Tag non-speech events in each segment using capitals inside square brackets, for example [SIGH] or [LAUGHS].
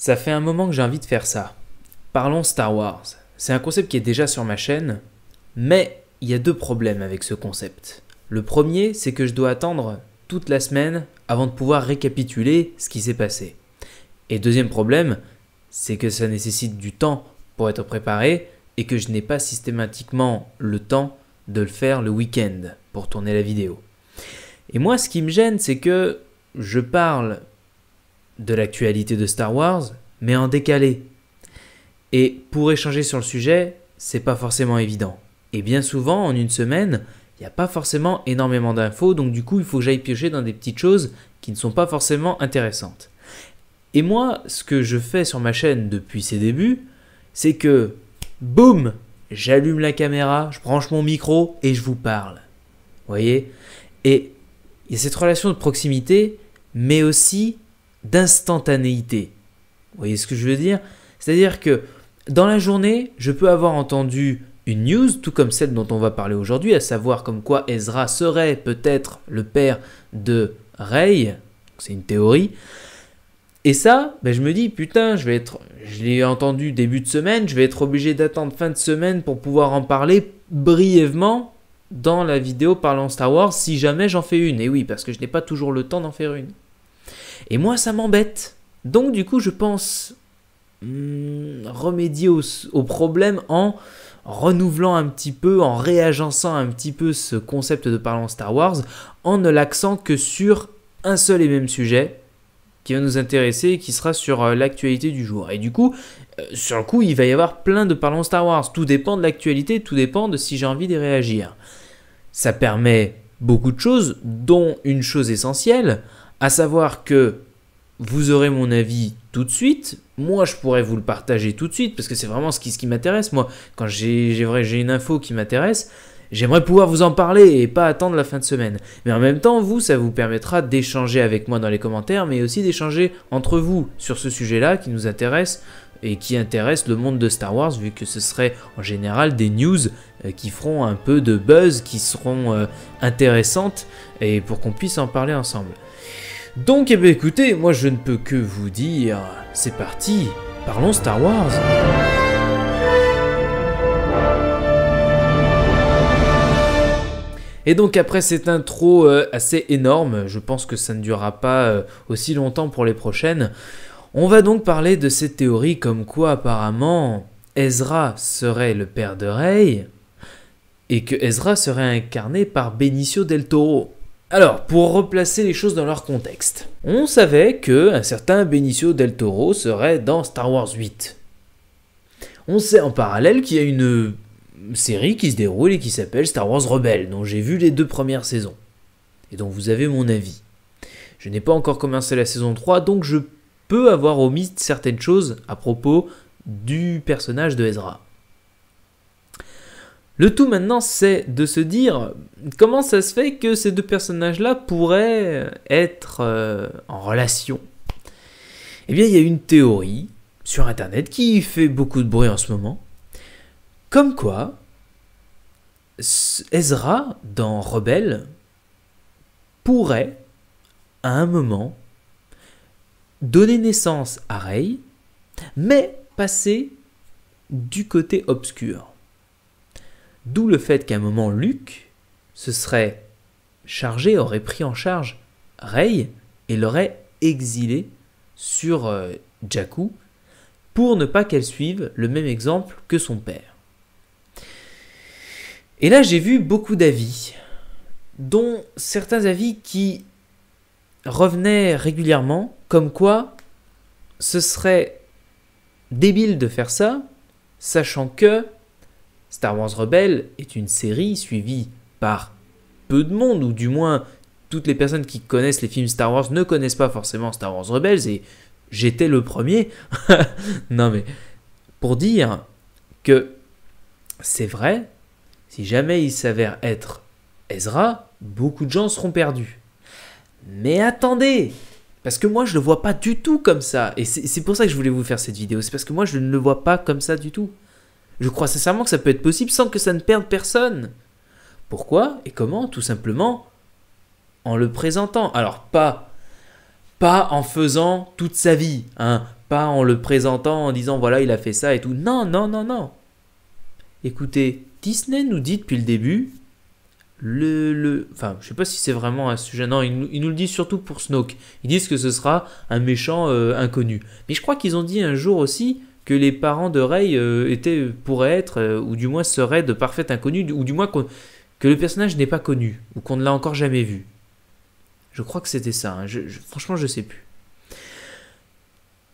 Ça fait un moment que j'ai envie de faire ça. Parlons Star Wars. C'est un concept qui est déjà sur ma chaîne, mais il y a deux problèmes avec ce concept. Le premier, c'est que je dois attendre toute la semaine avant de pouvoir récapituler ce qui s'est passé. Et deuxième problème, c'est que ça nécessite du temps pour être préparé et que je n'ai pas systématiquement le temps de le faire le week-end pour tourner la vidéo. Et moi, ce qui me gêne, c'est que je parle de l'actualité de Star Wars, mais en décalé. Et pour échanger sur le sujet, c'est pas forcément évident. Et bien souvent, en une semaine, il n'y a pas forcément énormément d'infos, donc du coup, il faut que j'aille piocher dans des petites choses qui ne sont pas forcément intéressantes. Et moi, ce que je fais sur ma chaîne depuis ses débuts, c'est que, boum, j'allume la caméra, je branche mon micro et je vous parle. Voyez Et il y a cette relation de proximité, mais aussi d'instantanéité. Vous voyez ce que je veux dire C'est-à-dire que dans la journée, je peux avoir entendu une news, tout comme celle dont on va parler aujourd'hui, à savoir comme quoi Ezra serait peut-être le père de Rey, c'est une théorie. Et ça, ben je me dis, putain, je vais être, je l'ai entendu début de semaine, je vais être obligé d'attendre fin de semaine pour pouvoir en parler brièvement dans la vidéo parlant Star Wars si jamais j'en fais une. Et oui, parce que je n'ai pas toujours le temps d'en faire une. Et moi, ça m'embête. Donc, du coup, je pense hmm, remédier au, problème en renouvelant un petit peu, en réagençant un petit peu ce concept de parlant Star Wars, en ne l'axant que sur un seul et même sujet qui va nous intéresser et qui sera sur euh, l'actualité du jour. Et du coup, euh, sur le coup, il va y avoir plein de parlons Star Wars. Tout dépend de l'actualité, tout dépend de si j'ai envie de réagir. Ça permet beaucoup de choses, dont une chose essentielle, à savoir que vous aurez mon avis tout de suite. Moi, je pourrais vous le partager tout de suite parce que c'est vraiment ce qui, ce qui m'intéresse. Moi, quand j'ai une info qui m'intéresse, j'aimerais pouvoir vous en parler et pas attendre la fin de semaine. Mais en même temps, vous, ça vous permettra d'échanger avec moi dans les commentaires, mais aussi d'échanger entre vous sur ce sujet-là qui nous intéresse et qui intéresse le monde de Star Wars, vu que ce serait en général des news euh, qui feront un peu de buzz, qui seront euh, intéressantes, et pour qu'on puisse en parler ensemble. Donc, eh ben, écoutez, moi je ne peux que vous dire, c'est parti, parlons Star Wars. Et donc après cette intro euh, assez énorme, je pense que ça ne durera pas euh, aussi longtemps pour les prochaines, on va donc parler de cette théorie comme quoi apparemment Ezra serait le père de Rey et que Ezra serait incarné par Benicio del Toro. Alors, pour replacer les choses dans leur contexte, on savait que un certain Benicio del Toro serait dans Star Wars 8. On sait en parallèle qu'il y a une série qui se déroule et qui s'appelle Star Wars Rebelle, dont j'ai vu les deux premières saisons. Et dont vous avez mon avis. Je n'ai pas encore commencé la saison 3, donc je peux avoir omis certaines choses à propos du personnage de Ezra. Le tout maintenant, c'est de se dire comment ça se fait que ces deux personnages-là pourraient être euh, en relation. Eh bien, il y a une théorie sur Internet qui fait beaucoup de bruit en ce moment, comme quoi Ezra, dans Rebelle, pourrait, à un moment, donner naissance à Rey, mais passer du côté obscur. D'où le fait qu'à un moment, Luc se serait chargé, aurait pris en charge Rey et l'aurait exilé sur euh, Jakku pour ne pas qu'elle suive le même exemple que son père. Et là, j'ai vu beaucoup d'avis, dont certains avis qui revenaient régulièrement, comme quoi ce serait débile de faire ça, sachant que Star Wars Rebelle est une série suivie par peu de monde, ou du moins toutes les personnes qui connaissent les films Star Wars ne connaissent pas forcément Star Wars Rebels, et j'étais le premier. [LAUGHS] non mais, pour dire que c'est vrai, si jamais il s'avère être Ezra, beaucoup de gens seront perdus. Mais attendez Parce que moi je le vois pas du tout comme ça, et c'est pour ça que je voulais vous faire cette vidéo, c'est parce que moi je ne le vois pas comme ça du tout. Je crois sincèrement que ça peut être possible sans que ça ne perde personne. Pourquoi et comment Tout simplement en le présentant. Alors pas, pas en faisant toute sa vie, hein, pas en le présentant en disant voilà il a fait ça et tout. Non, non, non, non. Écoutez, Disney nous dit depuis le début, le, le enfin je sais pas si c'est vraiment un sujet, non, ils, ils, nous le disent surtout pour Snoke. Ils disent que ce sera un méchant euh, inconnu. Mais je crois qu'ils ont dit un jour aussi que les parents de Rey euh, étaient, euh, pourraient être, euh, ou du moins seraient de parfaits inconnus, ou du moins que le personnage n'est pas connu, ou qu'on ne l'a encore jamais vu. Je crois que c'était ça, franchement je, ne franchement je sais plus. Et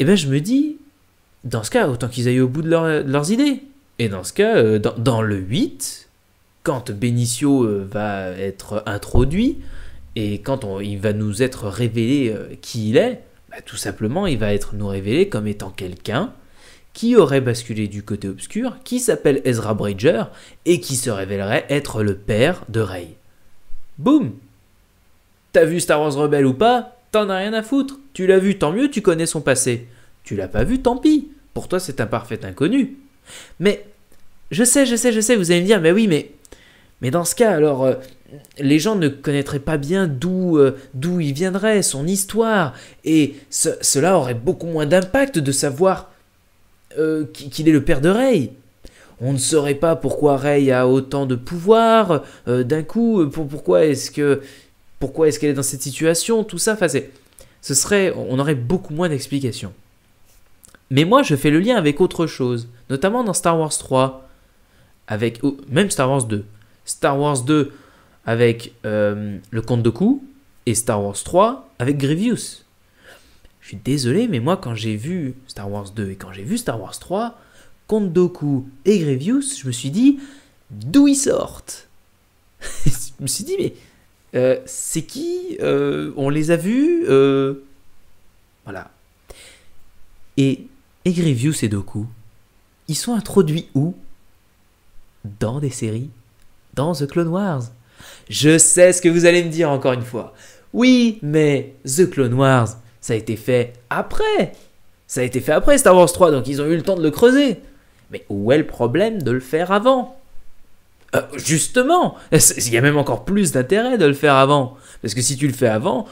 eh bien je me dis, dans ce cas, autant qu'ils aillent au bout de, leurs idées. Et dans ce cas, dans, le 8, quand Benicio va être introduit, et quand il va nous être révélé qui il est, bah, tout simplement il va être nous révélé comme étant quelqu'un qui aurait basculé du côté obscur, qui s'appelle Ezra Bridger et qui se révélerait être le père de Rey. Boum T'as vu Star Wars Rebelle ou pas T'en as rien à foutre. Tu l'as vu, tant mieux, tu connais son passé. Tu l'as pas vu, tant pis. Pour toi, c'est un parfait inconnu. Mais je sais, je sais, je sais, vous allez me dire, mais oui, mais mais dans ce cas, alors, euh, les gens ne connaîtraient pas bien d'où euh, d'où il viendrait, son histoire, et cela aurait beaucoup moins d'impact de savoir euh, qu'il est le père de Rey. On ne saurait pas pourquoi Rey a autant de pouvoir euh, d'un coup, euh, pour, pourquoi est-ce que pourquoi est-ce qu'elle est dans cette situation, tout ça, ce serait on aurait beaucoup moins d'explications. Mais moi, je fais le lien avec autre chose, notamment dans Star Wars 3 avec oh, même Star Wars 2. Star Wars 2 avec le le comte coup et Star Wars 3 avec Grievous. Je suis désolé, mais moi, quand j'ai vu Star Wars 2 et quand j'ai vu Star Wars 3, contre Doku et Grievous, je me suis dit, d'où ils sortent [LAUGHS] Je me suis dit, mais euh, c'est qui euh, On les a vus euh, Voilà. Et, et et Doku, ils sont introduits où Dans des séries Dans The Clone Wars Je sais ce que vous allez me dire encore une fois. Oui, mais The Clone Wars, ça a été fait après. Ça a été fait après Star Wars 3, donc ils ont eu le temps de le creuser. Mais où est le problème de le faire avant euh, Justement, [LAUGHS] il y a même encore plus d'intérêt de le faire avant. Parce que si tu le fais avant,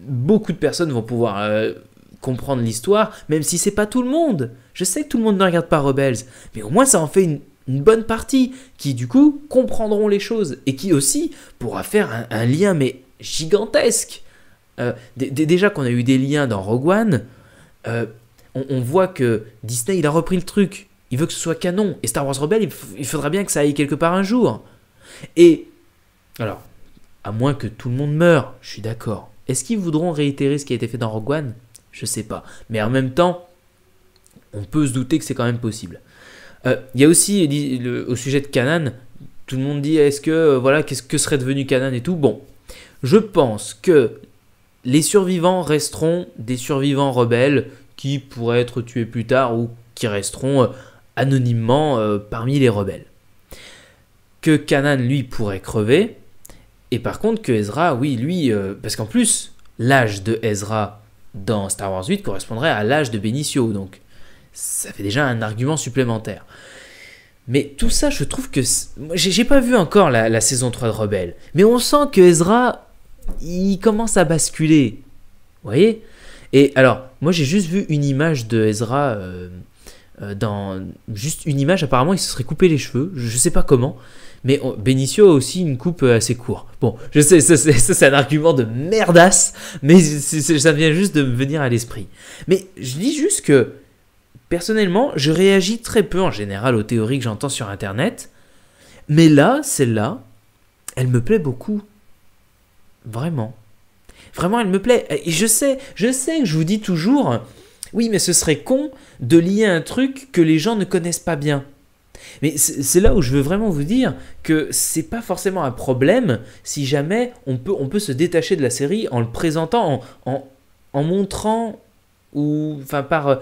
beaucoup de personnes vont pouvoir euh, comprendre l'histoire, même si c'est pas tout le monde. Je sais que tout le monde ne regarde pas Rebels, mais au moins ça en fait une, bonne partie qui du coup comprendront les choses et qui aussi pourra faire un, un lien mais gigantesque euh, déjà qu'on a eu des liens dans Rogue One, euh, on, voit que Disney, il a repris le truc. Il veut que ce soit canon. Et Star Wars Rebelle, il, faudra bien que ça aille quelque part un jour. Et, alors, à moins que tout le monde meure, je suis d'accord. Est-ce qu'ils voudront réitérer ce qui a été fait dans Rogue One Je sais pas. Mais en même temps, on peut se douter que c'est quand même possible. Euh, il y a aussi au sujet de Kanan, tout le monde dit est-ce que voilà qu'est-ce que serait devenu Kanan et tout. Bon, je pense que les survivants resteront des survivants rebelles qui pourraient être tués plus tard ou qui resteront euh, anonymement euh, parmi les rebelles. Que Kanan, lui, pourrait crever, et par contre que Ezra, oui, lui, euh, parce qu'en plus, l'âge de Ezra dans Star Wars 8 correspondrait à l'âge de Benicio, donc ça fait déjà un argument supplémentaire. Mais tout ça, je trouve que... J'ai pas vu encore la, la saison 3 de Rebelle, mais on sent que Ezra, il commence à basculer. Vous voyez Et alors, moi j'ai juste vu une image de Ezra euh, euh, dans. Juste une image, apparemment il se serait coupé les cheveux, je, ne sais pas comment. Mais Benicio a aussi une coupe euh, assez courte. Bon, je sais, ça, c'est un argument de merdasse, mais ça vient juste de me venir à l'esprit. Mais je dis juste que, personnellement, je réagis très peu en général aux théories que j'entends sur Internet. Mais là, celle-là, elle me plaît beaucoup. Vraiment. Vraiment, elle me plaît. Et je sais, je sais je vous dis toujours, oui, mais ce serait con de lier un truc que les gens ne connaissent pas bien. Mais c'est là où je veux vraiment vous dire que c'est pas forcément un problème si jamais on peut, on peut se détacher de la série en le présentant, en, en, montrant, ou enfin par,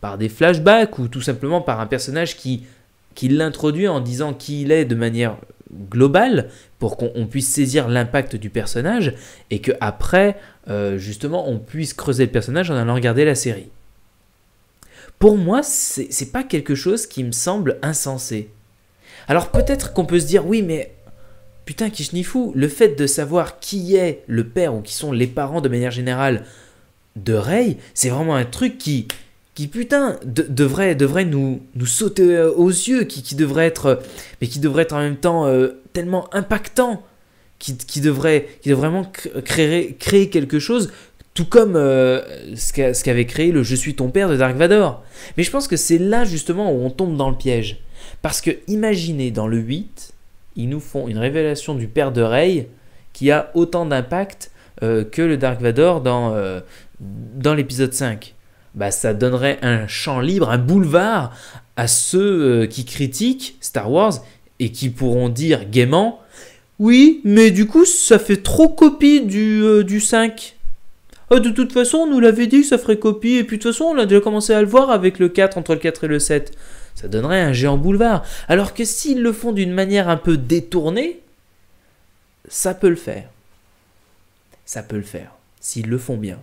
par des flashbacks, ou tout simplement par un personnage qui, qui l'introduit en disant qui il est de manière global pour qu'on puisse saisir l'impact du personnage et que après euh, justement on puisse creuser le personnage en allant regarder la série. Pour moi, c'est pas quelque chose qui me semble insensé. Alors peut-être qu'on peut se dire oui mais putain fou le fait de savoir qui est le père ou qui sont les parents de manière générale de Rey, c'est vraiment un truc qui qui putain devrait, devrait nous, nous sauter euh, aux yeux, qui, devrait être euh, mais qui devrait être en même temps euh, tellement impactant, qui, devrait, qui vraiment créer, créer quelque chose, tout comme ce qu'avait créé le Je suis ton père de Dark Vador. Mais je pense que c'est là justement où on tombe dans le piège. Parce que imaginez dans le 8, ils nous font une révélation du père de qui a autant d'impact que le Dark Vador dans, dans l'épisode 5. Bah, ça donnerait un champ libre, un boulevard à ceux euh, qui critiquent Star Wars et qui pourront dire gaiement Oui, mais du coup, ça fait trop copie du, euh, du 5. Ah, de toute façon, on nous l'avait dit que ça ferait copie, et puis de toute façon, on a déjà commencé à le voir avec le 4, entre le 4 et le 7. Ça donnerait un géant boulevard. Alors que s'ils le font d'une manière un peu détournée, ça peut le faire. Ça peut le faire, s'ils le font bien.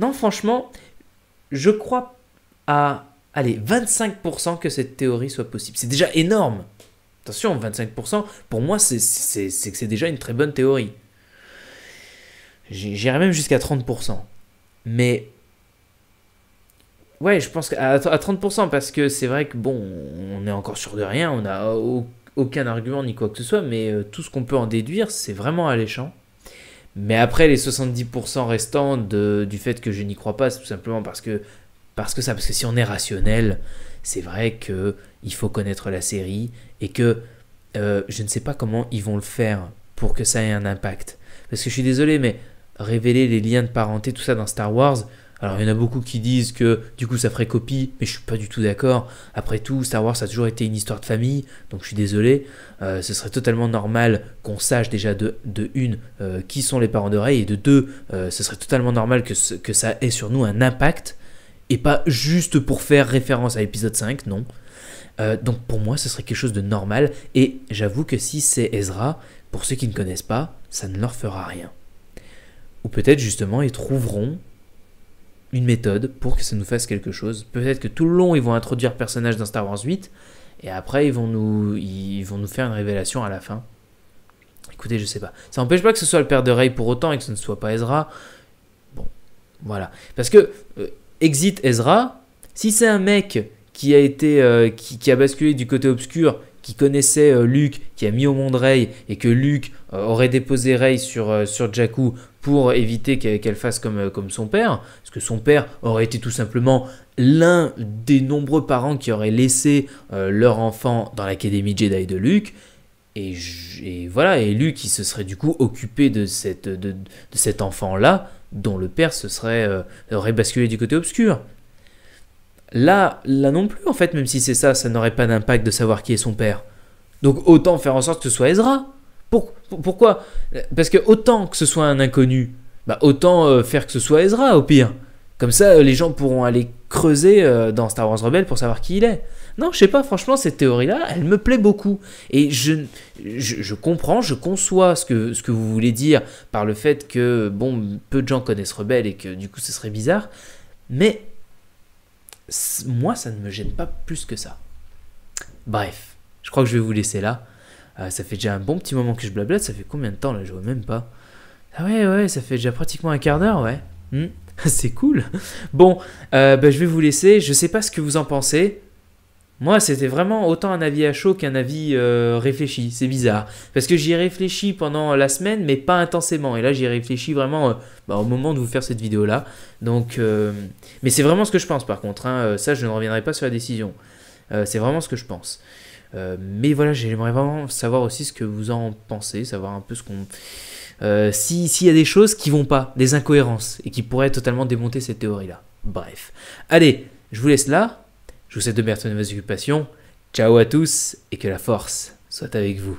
Non, franchement, je crois à 25% que cette théorie soit possible. C'est déjà énorme. Attention, 25%, pour moi, c'est que c'est déjà une très bonne théorie. J'irais même jusqu'à 30%. Mais... Ouais, je pense à 30%, parce que c'est vrai que, bon, on est encore sûr de rien, on n'a aucun argument ni quoi que ce soit, mais euh, tout ce qu'on peut en déduire, c'est vraiment alléchant. Mais après, les 70% restants du fait que je n'y crois pas, c'est tout simplement parce que, parce que ça, parce que si on est rationnel, c'est vrai que il faut connaître la série et que euh, je ne sais pas comment ils vont le faire pour que ça ait un impact. Parce que je suis désolé, mais révéler les liens de parenté, tout ça dans Star Wars, alors ah. il y en a beaucoup qui disent que du coup ça ferait copie, mais je suis pas du tout d'accord. Après tout, Star Wars a toujours été une histoire de famille, donc je suis désolé. Euh, ce serait totalement normal qu'on sache déjà de, de une euh, qui sont les parents de et de deux, euh, ce serait totalement normal que, que ça ait sur nous un impact et pas juste pour faire référence à l'épisode 5, non. donc pour moi ce serait quelque chose de normal et j'avoue que si c'est Ezra, pour ceux qui ne connaissent pas, ça ne leur fera rien. Ou peut-être justement ils trouveront une méthode pour que ça nous fasse quelque chose. Peut-être que tout le long, ils vont introduire le personnage dans Star Wars 8, et après, ils vont nous, ils vont nous faire une révélation à la fin. Écoutez, je sais pas. Ça n'empêche pas que ce soit le père de Rey pour autant et que ce ne soit pas Ezra. Bon, voilà. Parce que euh, Exit Ezra, si c'est un mec qui a été, euh, qui, a basculé du côté obscur, qui connaissait euh, Luke, qui a mis au monde Rey, et que Luke aurait déposé Rey sur, sur Jakku pour éviter qu'elle fasse comme, euh, comme son père, parce que son père aurait été tout simplement l'un des nombreux parents qui auraient laissé euh, leur enfant dans l'académie Jedi de Luke. Et, voilà, et Luke qui se serait du coup occupé de, cette, de, cet enfant-là, dont le père se serait, euh, aurait basculé du côté obscur. Là, là non plus, en fait, même si c'est ça, ça n'aurait pas d'impact de savoir qui est son père. Donc autant faire en sorte que ce soit Ezra pourquoi Parce que autant que ce soit un inconnu, bah, autant euh, faire que ce soit Ezra au pire. Comme ça, euh, les gens pourront aller creuser euh, dans Star Wars Rebelle pour savoir qui il est. Non, je sais pas, franchement, cette théorie-là, elle me plaît beaucoup. Et je, je, comprends, je conçois ce que, ce que vous voulez dire par le fait que, bon, peu de gens connaissent Rebelle et que du coup, ce serait bizarre. Mais moi, ça ne me gêne pas plus que ça. Bref, je crois que je vais vous laisser là. Ah, ça fait déjà un bon petit moment que je blablate, ça fait combien de temps là Je vois même pas. Ah ouais, ouais, ça fait déjà pratiquement un quart d'heure, ouais. Hmm. [LAUGHS] c'est cool. Bon, euh, bah, je vais vous laisser. Je sais pas ce que vous en pensez. Moi, c'était vraiment autant un avis à chaud qu'un avis euh, réfléchi. C'est bizarre. Parce que j'y ai réfléchi pendant la semaine, mais pas intensément. Et là, j'y ai réfléchi vraiment euh, bah, au moment de vous faire cette vidéo-là. Donc, Mais c'est vraiment ce que je pense, par contre. Hein. Ça, je ne reviendrai pas sur la décision. c'est vraiment ce que je pense. Euh, mais voilà, j'aimerais vraiment savoir aussi ce que vous en pensez, savoir un peu ce qu'on. Euh, s'il y a des choses qui vont pas, des incohérences, et qui pourraient totalement démonter cette théorie-là. Bref. Allez, je vous laisse là. Je vous souhaite de bien vos occupations. Ciao à tous, et que la force soit avec vous.